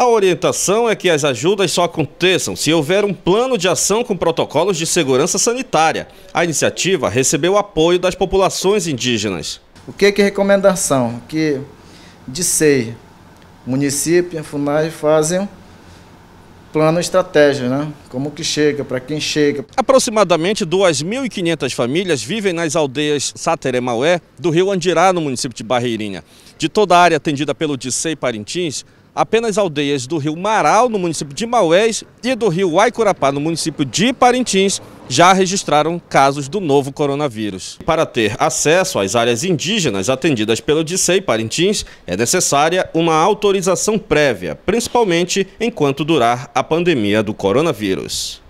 A orientação é que as ajudas só aconteçam se houver um plano de ação com protocolos de segurança sanitária. A iniciativa recebeu apoio das populações indígenas. O que é que recomendação? Que de SEI, município FUNAI fazem plano estratégia, né? Como que chega, para quem chega. Aproximadamente 2.500 famílias vivem nas aldeias Sateremaué do rio Andirá, no município de Barreirinha. De toda a área atendida pelo DICEI Parintins, apenas aldeias do rio Marau, no município de Maués, e do rio Aicurapá, no município de Parintins, já registraram casos do novo coronavírus. Para ter acesso às áreas indígenas atendidas pelo DICEI Parintins, é necessária uma autorização prévia, principalmente enquanto durar a pandemia do coronavírus.